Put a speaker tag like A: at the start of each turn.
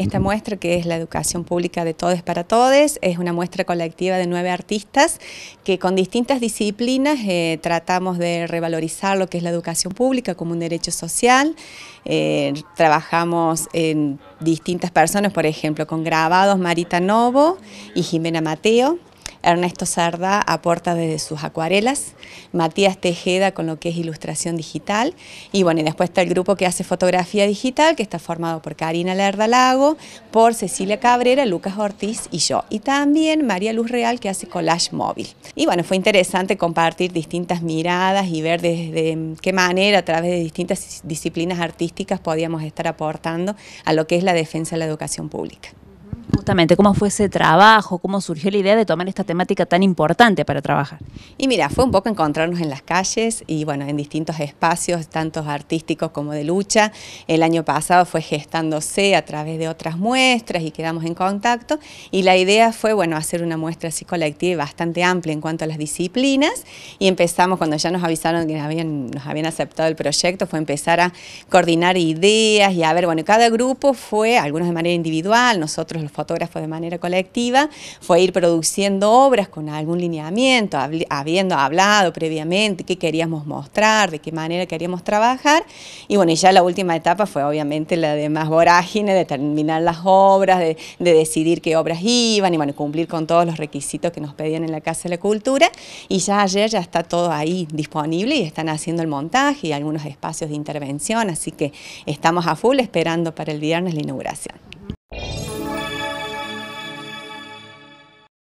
A: Esta muestra, que es la educación pública de todos para todos, es una muestra colectiva de nueve artistas que con distintas disciplinas eh, tratamos de revalorizar lo que es la educación pública como un derecho social. Eh, trabajamos en distintas personas, por ejemplo, con grabados Marita Novo y Jimena Mateo, Ernesto Sarda aporta desde sus acuarelas, Matías Tejeda con lo que es ilustración digital y bueno, y después está el grupo que hace fotografía digital que está formado por Karina Lerda Lago, por Cecilia Cabrera, Lucas Ortiz y yo y también María Luz Real que hace collage móvil. Y bueno, fue interesante compartir distintas miradas y ver desde qué manera a través de distintas disciplinas artísticas podíamos estar aportando a lo que es la defensa de la
B: educación pública. Justamente, ¿cómo fue ese trabajo? ¿Cómo surgió la idea de tomar esta temática tan importante para trabajar?
A: Y mira, fue un poco encontrarnos en las calles y bueno, en distintos espacios, tantos artísticos como de lucha. El año pasado fue gestándose a través de otras muestras y quedamos en contacto. Y la idea fue, bueno, hacer una muestra así colectiva bastante amplia en cuanto a las disciplinas. Y empezamos, cuando ya nos avisaron que nos habían, nos habían aceptado el proyecto, fue empezar a coordinar ideas y a ver, bueno, cada grupo fue, algunos de manera individual, nosotros los fotógrafos de manera colectiva, fue ir produciendo obras con algún lineamiento, habiendo hablado previamente qué queríamos mostrar, de qué manera queríamos trabajar, y bueno, y ya la última etapa fue obviamente la de más vorágine, de terminar las obras, de, de decidir qué obras iban, y bueno, cumplir con todos los requisitos que nos pedían en la Casa de la Cultura, y ya ayer ya está todo ahí disponible y están haciendo el montaje y algunos espacios de intervención, así que estamos a full esperando para el viernes la inauguración.